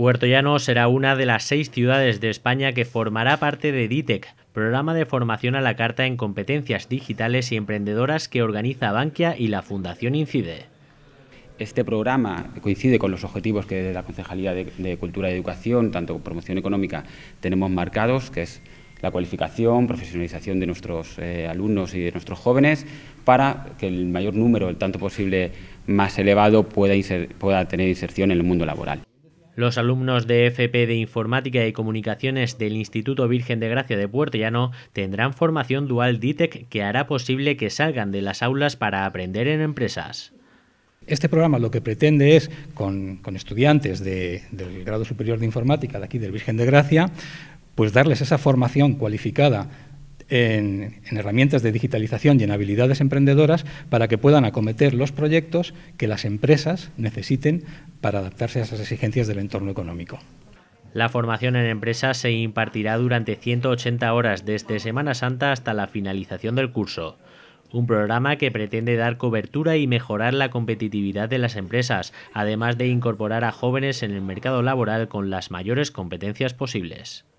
Puerto Llano será una de las seis ciudades de España que formará parte de DITEC, programa de formación a la carta en competencias digitales y emprendedoras que organiza Bankia y la Fundación Incide. Este programa coincide con los objetivos que desde la Concejalía de, Cultura y Educación, tanto promoción económica, tenemos marcados, que es la cualificación, profesionalización de nuestros eh, alumnos y de nuestros jóvenes para que el mayor número, el tanto posible más elevado, pueda tener inserción en el mundo laboral. Los alumnos de FP de Informática y Comunicaciones del Instituto Virgen de Gracia de Puerto Llano tendrán formación dual DITEC que hará posible que salgan de las aulas para aprender en empresas. Este programa lo que pretende es, con, estudiantes del grado superior de informática de aquí del Virgen de Gracia, pues darles esa formación cualificada en, herramientas de digitalización y en habilidades emprendedoras para que puedan acometer los proyectos que las empresas necesiten para adaptarse a esas exigencias del entorno económico. La formación en empresas se impartirá durante 180 horas desde Semana Santa hasta la finalización del curso. Un programa que pretende dar cobertura y mejorar la competitividad de las empresas, además de incorporar a jóvenes en el mercado laboral con las mayores competencias posibles.